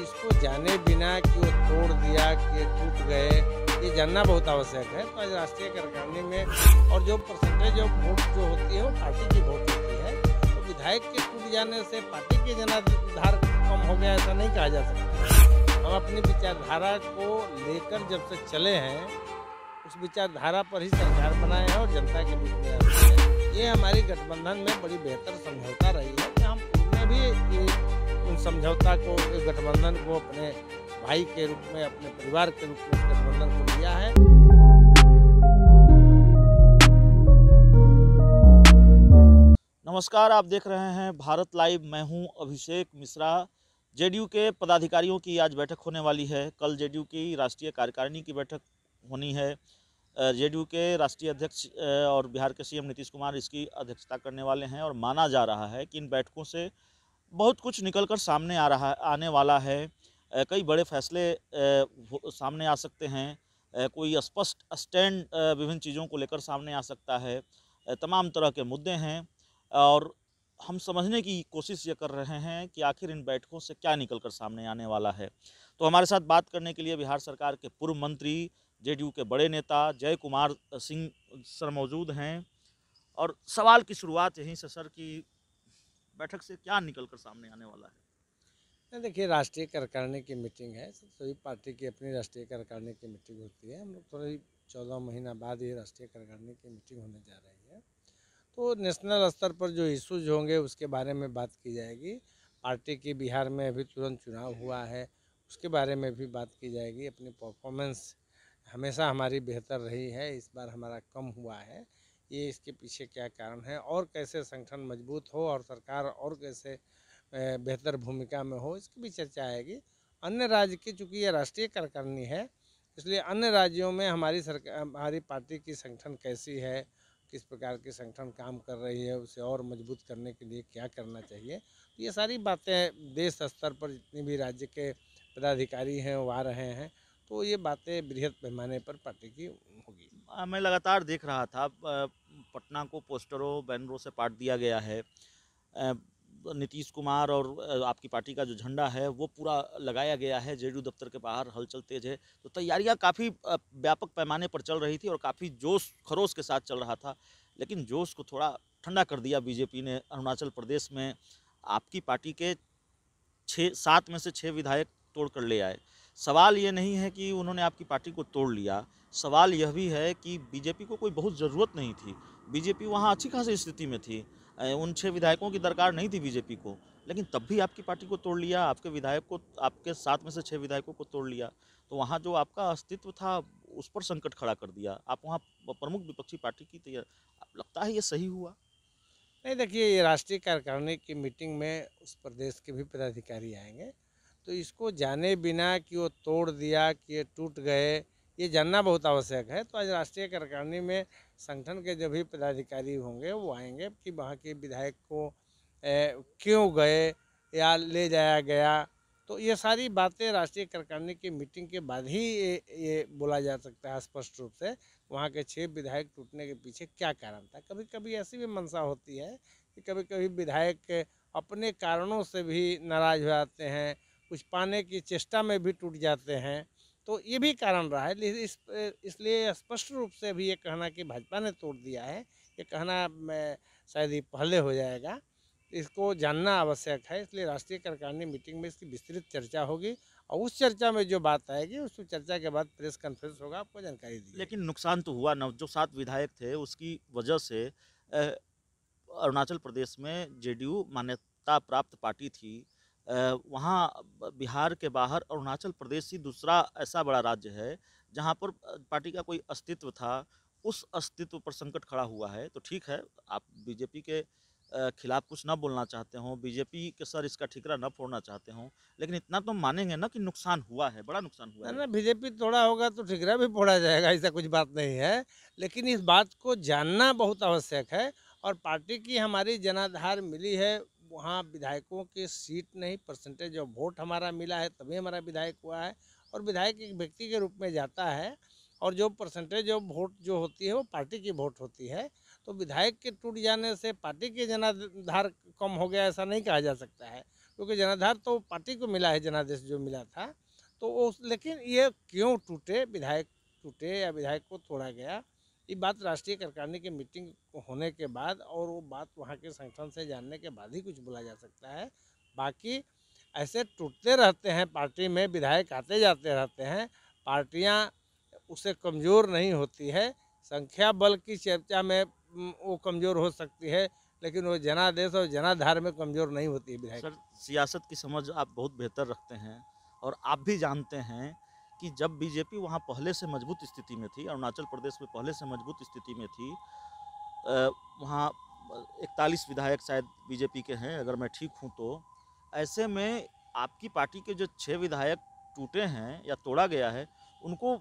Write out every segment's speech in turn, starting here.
इसको जाने बिना कि वो तोड़ दिया कि टूट गए ये जानना बहुत आवश्यक है तो आज राष्ट्रीय कार्यकारिणी में और जो परसेंटेज ऑफ वोट जो होती है वो पार्टी की वोट होती है तो विधायक के टूट जाने से पार्टी के जनाधार कम हो गया ऐसा नहीं कहा जा सकता हम अपनी विचारधारा को लेकर जब से चले हैं उस विचारधारा पर ही सरकार बनाए हैं और जनता के बीच में ये हमारी गठबंधन में बड़ी बेहतर समझौता रही है कि हम उनमें भी उन समझौता को उस गठबंधन को अपने भाई के रूप में अपने परिवार के रूप में गठबंधन को लिया है नमस्कार आप देख रहे हैं भारत लाइव मैं हूं अभिषेक मिश्रा जेडीयू के पदाधिकारियों की आज बैठक होने वाली है कल जेडीयू की राष्ट्रीय कार्यकारिणी की बैठक होनी है जेडीयू के राष्ट्रीय अध्यक्ष और बिहार के सीएम नीतीश कुमार इसकी अध्यक्षता करने वाले हैं और माना जा रहा है कि इन बैठकों से बहुत कुछ निकल कर सामने आ रहा आने वाला है कई बड़े फैसले सामने आ सकते हैं कोई स्पष्ट स्टैंड विभिन्न चीज़ों को लेकर सामने आ सकता है तमाम तरह के मुद्दे हैं और हम समझने की कोशिश ये कर रहे हैं कि आखिर इन बैठकों से क्या निकल कर सामने आने वाला है तो हमारे साथ बात करने के लिए बिहार सरकार के पूर्व मंत्री जेडीयू के बड़े नेता जय कुमार सिंह सर मौजूद हैं और सवाल की शुरुआत यहीं से सर की बैठक से क्या निकल कर सामने आने वाला है नहीं देखिए राष्ट्रीय कार्यकारिणी की मीटिंग है सभी पार्टी की अपनी राष्ट्रीय कार्यकारिणी की मीटिंग होती है हम लोग थोड़ी चौदह महीना बाद ये राष्ट्रीय कार्यकारिणी की मीटिंग होने जा रही है तो नेशनल स्तर पर जो इश्यूज होंगे उसके बारे में बात की जाएगी पार्टी की बिहार में अभी तुरंत चुनाव हुआ है उसके बारे में भी बात की जाएगी अपनी परफॉर्मेंस हमेशा हमारी बेहतर रही है इस बार हमारा कम हुआ है ये इसके पीछे क्या कारण है और कैसे संगठन मजबूत हो और सरकार और कैसे बेहतर भूमिका में हो इसकी भी चर्चा आएगी अन्य राज्य की चूँकि ये राष्ट्रीय कार्यकारिणी है इसलिए अन्य राज्यों में हमारी सरकार हमारी पार्टी की संगठन कैसी है किस प्रकार के संगठन काम कर रही है उसे और मजबूत करने के लिए क्या करना चाहिए तो ये सारी बातें देश स्तर पर जितने भी राज्य के पदाधिकारी हैं वो आ रहे हैं तो ये बातें बृहद पैमाने पर पार्टी की होगी मैं लगातार देख रहा था पटना को पोस्टरों बैनरों से पाट दिया गया है नीतीश कुमार और आपकी पार्टी का जो झंडा है वो पूरा लगाया गया है जेडीयू दफ्तर के बाहर हलचल तेज है तो तैयारियां काफ़ी व्यापक पैमाने पर चल रही थी और काफ़ी जोश खरोश के साथ चल रहा था लेकिन जोश को थोड़ा ठंडा कर दिया बीजेपी ने अरुणाचल प्रदेश में आपकी पार्टी के छः सात में से छः विधायक तोड़ कर ले आए सवाल ये नहीं है कि उन्होंने आपकी पार्टी को तोड़ लिया सवाल यह भी है कि बीजेपी को कोई बहुत ज़रूरत नहीं थी बीजेपी वहाँ अच्छी खासी स्थिति में थी उन छः विधायकों की दरकार नहीं थी बीजेपी को लेकिन तब भी आपकी पार्टी को तोड़ लिया आपके विधायक को आपके साथ में से छः विधायकों को तोड़ लिया तो वहाँ जो आपका अस्तित्व था उस पर संकट खड़ा कर दिया आप वहाँ प्रमुख विपक्षी पार्टी की तैयार लगता है ये सही हुआ नहीं देखिए ये राष्ट्रीय कार्यकारिणी की मीटिंग में उस प्रदेश के भी पदाधिकारी आएंगे तो इसको जाने बिना कि वो तोड़ दिया कि ये टूट गए ये जानना बहुत आवश्यक है तो आज राष्ट्रीय कार्यकारिणी में संगठन के जो भी पदाधिकारी होंगे वो आएंगे कि वहाँ के विधायक को ए, क्यों गए या ले जाया गया तो ये सारी बातें राष्ट्रीय कार्यकारिणी की मीटिंग के बाद ही ये, ये बोला जा सकता है स्पष्ट रूप से वहाँ के छः विधायक टूटने के पीछे क्या कारण था कभी कभी ऐसी भी मंशा होती है कि कभी कभी विधायक अपने कारणों से भी नाराज हो जाते हैं कुछ पाने की चेष्टा में भी टूट जाते हैं तो ये भी कारण रहा है इस इसलिए स्पष्ट रूप से भी ये कहना कि भाजपा ने तोड़ दिया है ये कहना शायद ये पहले हो जाएगा इसको जानना आवश्यक है इसलिए राष्ट्रीय कार्यकारिणी मीटिंग में इसकी विस्तृत चर्चा होगी और उस चर्चा में जो बात आएगी उस चर्चा के बाद प्रेस कॉन्फ्रेंस होगा आपको जानकारी दी लेकिन नुकसान तो हुआ ना जो सात विधायक थे उसकी वजह से अरुणाचल प्रदेश में जेडीयू मान्यता प्राप्त पार्टी थी वहाँ बिहार के बाहर अरुणाचल प्रदेश ही दूसरा ऐसा बड़ा राज्य है जहाँ पर पार्टी का कोई अस्तित्व था उस अस्तित्व पर संकट खड़ा हुआ है तो ठीक है आप बीजेपी के खिलाफ कुछ ना बोलना चाहते हों बीजेपी के सर इसका ठिकरा न फोड़ना चाहते हों लेकिन इतना तो मानेंगे ना कि नुकसान हुआ है बड़ा नुकसान हुआ है ना बीजेपी थोड़ा होगा तो ठिकरा भी फोड़ा जाएगा ऐसा कुछ बात नहीं है लेकिन इस बात को जानना बहुत आवश्यक है और पार्टी की हमारी जनाधार मिली है वहाँ विधायकों की सीट नहीं परसेंटेज ऑफ वोट हमारा मिला है तभी हमारा विधायक हुआ है और विधायक एक व्यक्ति के रूप में जाता है और जो परसेंटेज ऑफ वोट जो होती है वो पार्टी की वोट होती है तो विधायक के टूट जाने से पार्टी के जनाधार कम हो गया ऐसा नहीं कहा जा सकता है क्योंकि जनाधार तो पार्टी को मिला है जनादेश जो मिला था तो उस लेकिन ये क्यों टूटे विधायक टूटे या विधायक को तोड़ा गया ये बात राष्ट्रीय कार्यकारिणी की मीटिंग होने के बाद और वो बात वहाँ के संगठन से जानने के बाद ही कुछ बोला जा सकता है बाकी ऐसे टूटते रहते हैं पार्टी में विधायक आते जाते रहते हैं पार्टियाँ उसे कमज़ोर नहीं होती है संख्या बल की चर्चा में वो कमज़ोर हो सकती है लेकिन वो जनादेश और जनाधार में कमज़ोर नहीं होती है विधायक सर सियासत की समझ आप बहुत बेहतर रखते हैं और आप भी जानते हैं कि जब बीजेपी वहाँ पहले से मजबूत स्थिति में थी अरुणाचल प्रदेश में पहले से मजबूत स्थिति में थी वहाँ इकतालीस विधायक शायद बीजेपी के हैं अगर मैं ठीक हूँ तो ऐसे में आपकी पार्टी के जो छः विधायक टूटे हैं या तोड़ा गया है उनको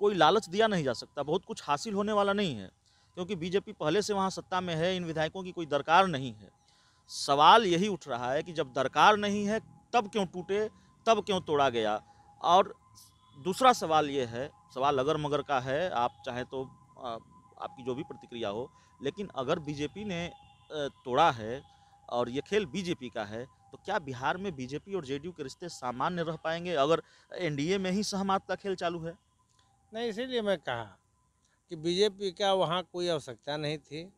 कोई लालच दिया नहीं जा सकता बहुत कुछ हासिल होने वाला नहीं है क्योंकि बीजेपी पहले से वहाँ सत्ता में है इन विधायकों की कोई दरकार नहीं है सवाल यही उठ रहा है कि जब दरकार नहीं है तब क्यों टूटे तब क्यों तोड़ा गया और दूसरा सवाल ये है सवाल अगर मगर का है आप चाहे तो आपकी जो भी प्रतिक्रिया हो लेकिन अगर बीजेपी ने तोड़ा है और ये खेल बीजेपी का है तो क्या बिहार में बीजेपी और जेडीयू के रिश्ते सामान्य रह पाएंगे अगर एनडीए में ही सहमत का खेल चालू है नहीं इसीलिए मैं कहा कि बीजेपी का वहाँ कोई आवश्यकता नहीं थी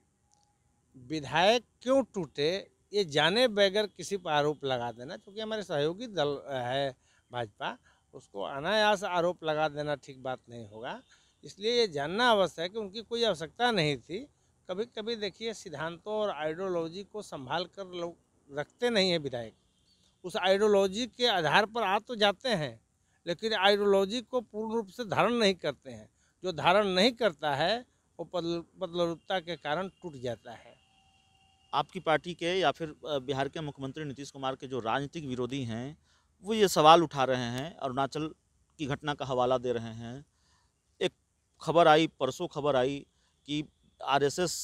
विधायक क्यों टूटे ये जाने बगैर किसी पर आरोप लगा देना क्योंकि हमारे सहयोगी दल है भाजपा उसको अनायास आरोप लगा देना ठीक बात नहीं होगा इसलिए ये जानना आवश्यक है कि उनकी कोई आवश्यकता नहीं थी कभी कभी देखिए सिद्धांतों और आइडियोलॉजी को संभाल कर लोग रखते नहीं हैं विधायक उस आइडियोलॉजी के आधार पर आ तो जाते हैं लेकिन आइडियोलॉजी को पूर्ण रूप से धारण नहीं करते हैं जो धारण नहीं करता है वो पदलरूपता के कारण टूट जाता है आपकी पार्टी के या फिर बिहार के मुख्यमंत्री नीतीश कुमार के जो राजनीतिक विरोधी हैं वो ये सवाल उठा रहे हैं अरुणाचल की घटना का हवाला दे रहे हैं एक खबर आई परसों खबर आई कि आरएसएस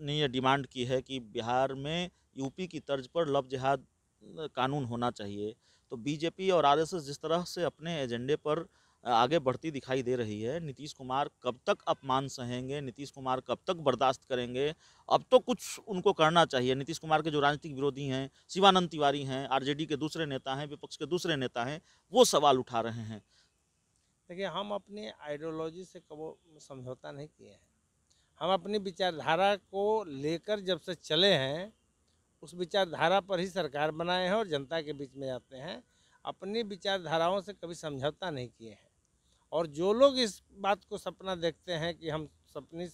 ने ये डिमांड की है कि बिहार में यूपी की तर्ज पर लव जिहाद कानून होना चाहिए तो बीजेपी और आरएसएस जिस तरह से अपने एजेंडे पर आगे बढ़ती दिखाई दे रही है नीतीश कुमार कब तक अपमान सहेंगे नीतीश कुमार कब तक बर्दाश्त करेंगे अब तो कुछ उनको करना चाहिए नीतीश कुमार के जो राजनीतिक विरोधी हैं शिवानंद तिवारी हैं आरजेडी के दूसरे नेता हैं विपक्ष के दूसरे नेता हैं वो सवाल उठा रहे हैं देखिए हम अपनी आइडियोलॉजी से कब समझौता नहीं किए हैं हम अपनी विचारधारा को लेकर जब से चले हैं उस विचारधारा पर ही सरकार बनाए हैं और जनता के बीच में जाते हैं अपनी विचारधाराओं से कभी समझौता नहीं किए हैं और जो लोग इस बात को सपना देखते हैं कि हम सपनी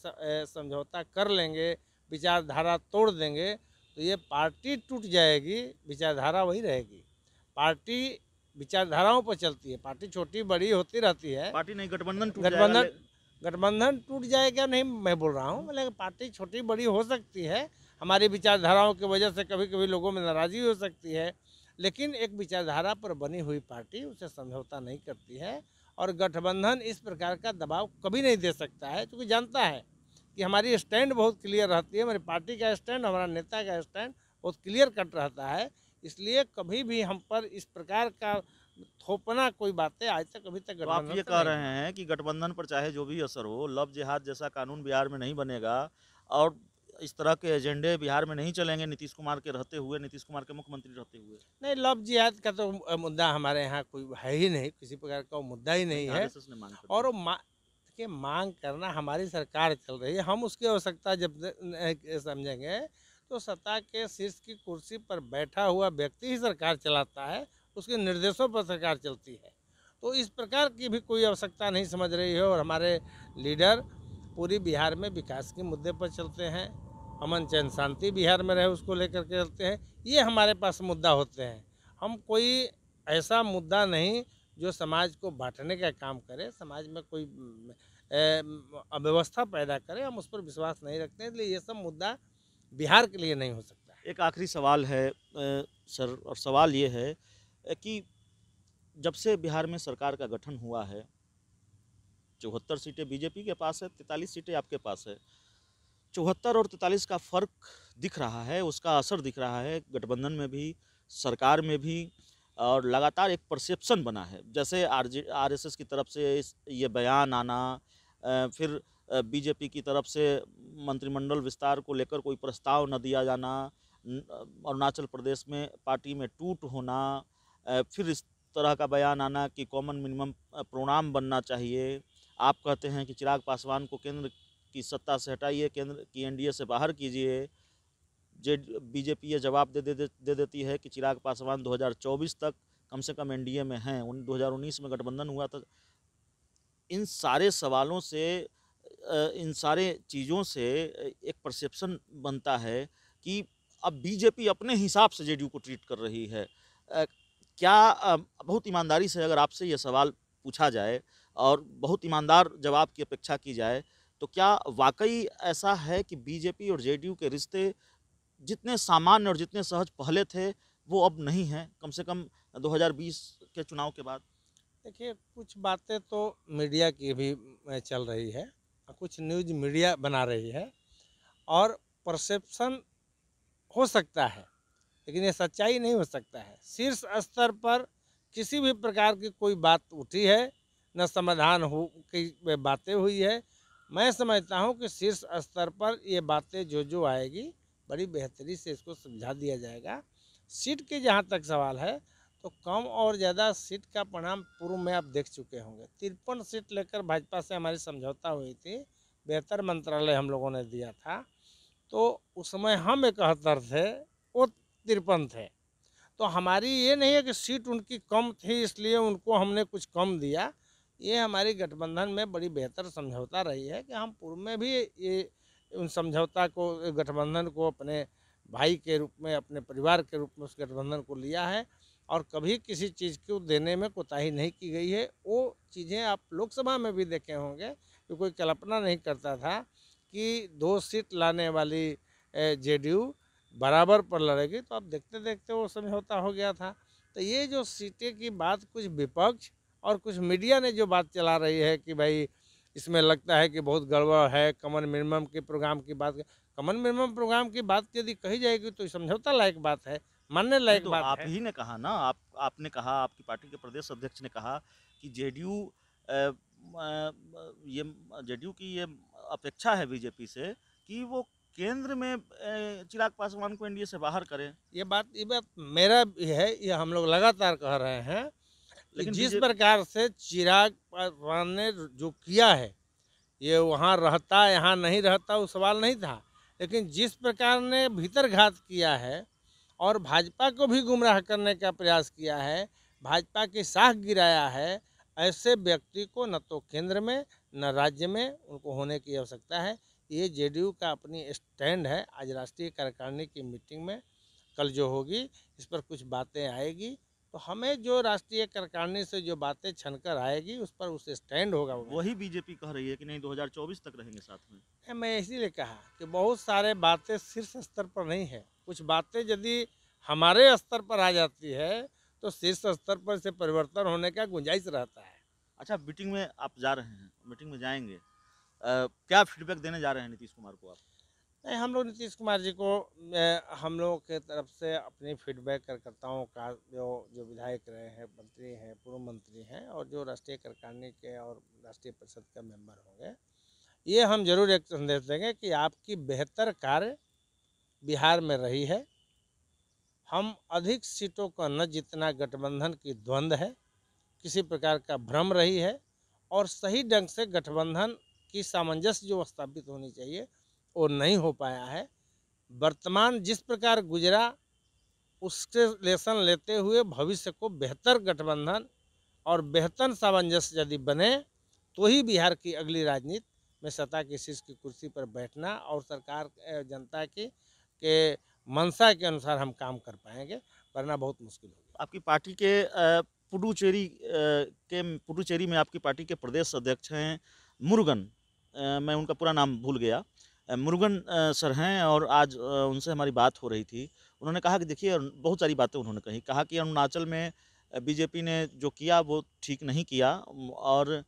समझौता कर लेंगे विचारधारा तोड़ देंगे तो ये पार्टी टूट जाएगी विचारधारा वही रहेगी पार्टी विचारधाराओं पर चलती है पार्टी छोटी बड़ी होती रहती है पार्टी नहीं गठबंधन गठबंधन गठबंधन टूट जाएगा नहीं मैं बोल रहा हूँ मतलब पार्टी छोटी बड़ी हो सकती है हमारी विचारधाराओं की वजह से कभी कभी लोगों में नाराज़गी हो सकती है लेकिन एक विचारधारा पर बनी हुई पार्टी उसे समझौता नहीं करती है और गठबंधन इस प्रकार का दबाव कभी नहीं दे सकता है क्योंकि जानता है कि हमारी स्टैंड बहुत क्लियर रहती है हमारी पार्टी का स्टैंड हमारा नेता का स्टैंड बहुत क्लियर कट रहता है इसलिए कभी भी हम पर इस प्रकार का थोपना कोई बातें आज तक अभी तक तो आप ये कह रहे हैं कि गठबंधन पर चाहे जो भी असर हो लव जिहाद जैसा कानून बिहार में नहीं बनेगा और इस तरह के एजेंडे बिहार में नहीं चलेंगे नीतीश कुमार के रहते हुए नीतीश कुमार के मुख्यमंत्री रहते हुए नहीं लव जिहाद का तो मुद्दा हमारे यहाँ कोई है ही नहीं किसी प्रकार का मुद्दा ही नहीं है और के मांग करना हमारी सरकार चल रही है हम उसकी आवश्यकता जब समझेंगे तो सत्ता के शीर्ष की कुर्सी पर बैठा हुआ व्यक्ति ही सरकार चलाता है उसके निर्देशों पर सरकार चलती है तो इस प्रकार की भी कोई आवश्यकता नहीं समझ रही है और हमारे लीडर पूरी बिहार में विकास के मुद्दे पर चलते हैं अमन चैन शांति बिहार में रहे उसको लेकर के चलते हैं ये हमारे पास मुद्दा होते हैं हम कोई ऐसा मुद्दा नहीं जो समाज को बांटने का काम करे समाज में कोई अव्यवस्था पैदा करे हम उस पर विश्वास नहीं रखते इसलिए ये सब मुद्दा बिहार के लिए नहीं हो सकता एक आखिरी सवाल है सर और सवाल ये है कि जब से बिहार में सरकार का गठन हुआ है चौहत्तर सीटें बीजेपी के पास है तैंतालीस सीटें आपके पास है चौहत्तर और तैतालीस का फ़र्क दिख रहा है उसका असर दिख रहा है गठबंधन में भी सरकार में भी और लगातार एक परसेप्शन बना है जैसे आर एस की तरफ से ये बयान आना फिर बीजेपी की तरफ से मंत्रिमंडल विस्तार को लेकर कोई प्रस्ताव न दिया जाना अरुणाचल प्रदेश में पार्टी में टूट होना फिर इस तरह का बयान आना कि कॉमन मिनिमम प्रोणाम बनना चाहिए आप कहते हैं कि चिराग पासवान को केंद्र की सत्ता से हटाइए केंद्र की एनडीए से बाहर कीजिए जे बीजेपी ये जवाब दे दे दे, दे देती है कि चिराग पासवान 2024 तक कम से कम एनडीए में हैं उन 2019 में गठबंधन हुआ था इन सारे सवालों से इन सारे चीज़ों से एक परसेप्शन बनता है कि अब बीजेपी अपने हिसाब से जेडीयू को ट्रीट कर रही है क्या बहुत ईमानदारी से अगर आपसे ये सवाल पूछा जाए और बहुत ईमानदार जवाब की अपेक्षा की जाए तो क्या वाकई ऐसा है कि बीजेपी और जेडीयू के रिश्ते जितने सामान्य और जितने सहज पहले थे वो अब नहीं हैं कम से कम 2020 के चुनाव के बाद देखिए कुछ बातें तो मीडिया की भी चल रही है कुछ न्यूज मीडिया बना रही है और परसेप्शन हो सकता है लेकिन ये सच्चाई नहीं हो सकता है शीर्ष स्तर पर किसी भी प्रकार की कोई बात उठी है न समाधान हो की बातें हुई है मैं समझता हूँ कि शीर्ष स्तर पर ये बातें जो जो आएगी बड़ी बेहतरी से इसको समझा दिया जाएगा सीट के जहाँ तक सवाल है तो कम और ज़्यादा सीट का परिणाम पूर्व में आप देख चुके होंगे तिरपन सीट लेकर भाजपा से हमारी समझौता हुई थी बेहतर मंत्रालय हम लोगों ने दिया था तो उस समय हम इकहत्तर थे वो तिरपन थे तो हमारी ये नहीं है कि सीट उनकी कम थी इसलिए उनको हमने कुछ कम दिया ये हमारी गठबंधन में बड़ी बेहतर समझौता रही है कि हम पूर्व में भी ये उन समझौता को गठबंधन को अपने भाई के रूप में अपने परिवार के रूप में उस गठबंधन को लिया है और कभी किसी चीज़ को देने में कोताही नहीं की गई है वो चीज़ें आप लोकसभा में भी देखे होंगे कि कोई कल्पना नहीं करता था कि दो सीट लाने वाली जेडीयू बराबर पर लड़ेगी तो आप देखते देखते वो समझौता हो गया था तो ये जो सीटें की बात कुछ विपक्ष और कुछ मीडिया ने जो बात चला रही है कि भाई इसमें लगता है कि बहुत गड़बड़ है कमन मिनिमम के प्रोग्राम की बात कमन मिनिमम प्रोग्राम की बात यदि कही जाएगी तो समझौता लायक बात है मानने लायक तो बात आप ही ने कहा ना आप आपने कहा आपकी पार्टी के प्रदेश अध्यक्ष ने कहा कि जेडीयू ये जेडीयू की ये अपेक्षा है बीजेपी से कि वो केंद्र में चिराग पासवान को एनडीए से बाहर करें ये बात ये बात मेरा है ये हम लोग लगातार कह रहे हैं लेकिन जिस प्रकार से चिराग पासवान ने जो किया है ये वहाँ रहता यहाँ नहीं रहता वो सवाल नहीं था लेकिन जिस प्रकार ने भीतर घात किया है और भाजपा को भी गुमराह करने का प्रयास किया है भाजपा की साख गिराया है ऐसे व्यक्ति को न तो केंद्र में न राज्य में उनको होने की आवश्यकता है ये जेडीयू का अपनी स्टैंड है आज राष्ट्रीय कार्यकारिणी की मीटिंग में कल जो होगी इस पर कुछ बातें आएगी तो हमें जो राष्ट्रीय कार्यकारिणी से जो बातें छनकर आएगी उस पर उसे स्टैंड होगा वही बीजेपी कह रही है कि नहीं 2024 तक रहेंगे साथ में मैं इसीलिए कहा कि बहुत सारे बातें शीर्ष स्तर पर नहीं है कुछ बातें यदि हमारे स्तर पर आ जाती है तो शीर्ष स्तर पर से परिवर्तन होने का गुंजाइश रहता है अच्छा मीटिंग में आप जा रहे हैं मीटिंग में जाएंगे आ, क्या फीडबैक देने जा रहे हैं नीतीश कुमार को आप नहीं हम लोग नीतीश कुमार जी को हम लोगों के तरफ से अपनी फीडबैक कार्यकर्ताओं का जो जो विधायक रहे हैं मंत्री हैं पूर्व मंत्री हैं और जो राष्ट्रीय कार्यकारिणी के और राष्ट्रीय परिषद के मेंबर होंगे ये हम जरूर एक संदेश देंगे कि आपकी बेहतर कार्य बिहार में रही है हम अधिक सीटों का न जितना गठबंधन की द्वंद्व है किसी प्रकार का भ्रम रही है और सही ढंग से गठबंधन की सामंजस्य जो स्थापित होनी चाहिए वो नहीं हो पाया है वर्तमान जिस प्रकार गुजरा उसके लेसन लेते हुए भविष्य को बेहतर गठबंधन और बेहतर सामंजस्य यदि बने तो ही बिहार की अगली राजनीति में सत्ता की शीर्ष की कुर्सी पर बैठना और सरकार जनता की के मंशा के अनुसार हम काम कर पाएंगे वरना बहुत मुश्किल होगी आपकी पार्टी के पुडुचेरी के पुडुचेरी में आपकी पार्टी के प्रदेश अध्यक्ष हैं मुरुगन मैं उनका पूरा नाम भूल गया मुरुगन सर हैं और आज उनसे हमारी बात हो रही थी उन्होंने कहा कि देखिए बहुत सारी बातें उन्होंने कही कहा कि अरुणाचल में बीजेपी ने जो किया वो ठीक नहीं किया और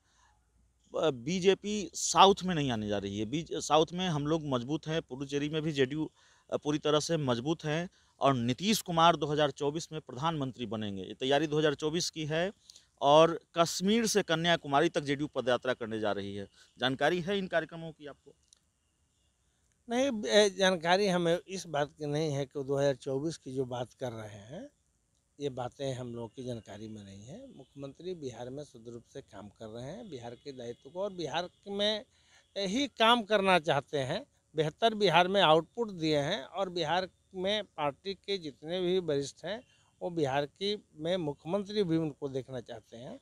बीजेपी साउथ में नहीं आने जा रही है बीज साउथ में हम लोग मजबूत हैं पुडुचेरी में भी जेडीयू पूरी तरह से मजबूत हैं और नीतीश कुमार 2024 में प्रधानमंत्री बनेंगे ये तैयारी 2024 की है और कश्मीर से कन्याकुमारी तक जेडीयू पदयात्रा करने जा रही है जानकारी है इन कार्यक्रमों की आपको नहीं जानकारी हमें इस बात की नहीं है कि 2024 की जो बात कर रहे हैं ये बातें हम लोगों की जानकारी में नहीं है मुख्यमंत्री बिहार में शुद्ध रूप से काम कर रहे हैं बिहार के दायित्व को और बिहार में ही काम करना चाहते हैं बेहतर बिहार में आउटपुट दिए हैं और बिहार में पार्टी के जितने भी वरिष्ठ हैं वो बिहार की में मुख्यमंत्री भी उनको देखना चाहते हैं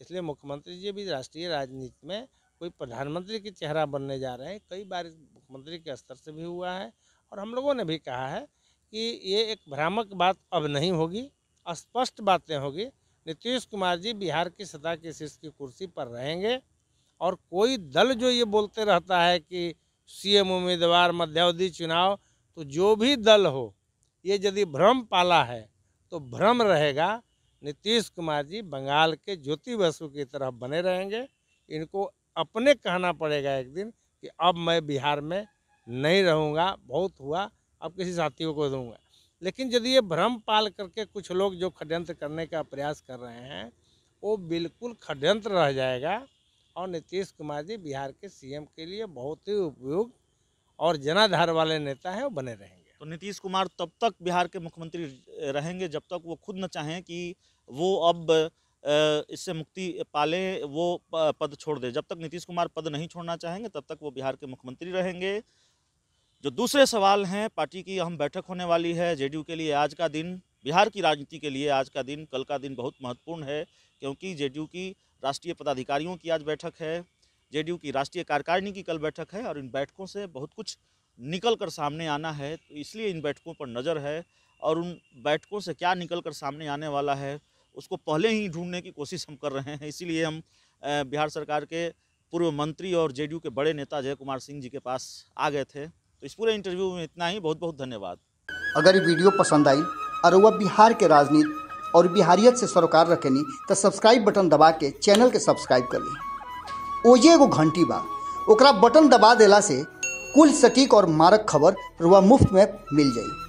इसलिए मुख्यमंत्री जी भी राष्ट्रीय राजनीति में कोई प्रधानमंत्री के चेहरा बनने जा रहे हैं कई बार मुख्यमंत्री के स्तर से भी हुआ है और हम लोगों ने भी कहा है कि ये एक भ्रामक बात अब नहीं होगी स्पष्ट बातें होगी नीतीश कुमार जी बिहार की सतह की शीर्ष की कुर्सी पर रहेंगे और कोई दल जो ये बोलते रहता है कि सीएम उम्मीदवार मध्यावधि चुनाव तो जो भी दल हो ये यदि भ्रम पाला है तो भ्रम रहेगा नीतीश कुमार जी बंगाल के ज्योति बसु की तरह बने रहेंगे इनको अपने कहना पड़ेगा एक दिन कि अब मैं बिहार में नहीं रहूँगा बहुत हुआ अब किसी साथियों को दूंगा लेकिन यदि ये भ्रम पाल करके कुछ लोग जो षड्यंत्र करने का प्रयास कर रहे हैं वो बिल्कुल षड्यंत्र रह जाएगा और नीतीश कुमार जी बिहार के सीएम के लिए बहुत ही उपयोग और जनाधार वाले नेता हैं वो बने रहेंगे तो नीतीश कुमार तब तक बिहार के मुख्यमंत्री रहेंगे जब तक वो खुद न चाहें कि वो अब इससे मुक्ति पाले वो पद छोड़ दे जब तक नीतीश कुमार पद नहीं छोड़ना चाहेंगे तब तक वो बिहार के मुख्यमंत्री रहेंगे जो दूसरे सवाल हैं पार्टी की अहम बैठक होने वाली है जेडीयू के लिए आज का दिन बिहार की राजनीति के लिए आज का दिन कल का दिन बहुत महत्वपूर्ण है क्योंकि जेडीयू की राष्ट्रीय पदाधिकारियों की आज बैठक है जेडीयू की राष्ट्रीय कार्यकारिणी की कल बैठक है और इन बैठकों से बहुत कुछ निकल कर सामने आना है तो इसलिए इन बैठकों पर नज़र है और उन बैठकों से क्या निकल कर सामने आने वाला है उसको पहले ही ढूंढने की कोशिश हम कर रहे हैं इसीलिए हम बिहार सरकार के पूर्व मंत्री और जेडीयू के बड़े नेता जय कुमार सिंह जी के पास आ गए थे तो इस पूरे इंटरव्यू में इतना ही बहुत बहुत धन्यवाद अगर ये वीडियो पसंद आई और वह बिहार के राजनीति और बिहारियत से सरोकार रखेनी तो सब्सक्राइब बटन दबा के चैनल के सब्सक्राइब कर ली ओजे एगो घंटी बा बटन दबा दिला से कुल सटीक और मारक खबर रुआ मुफ्त में मिल जाएगी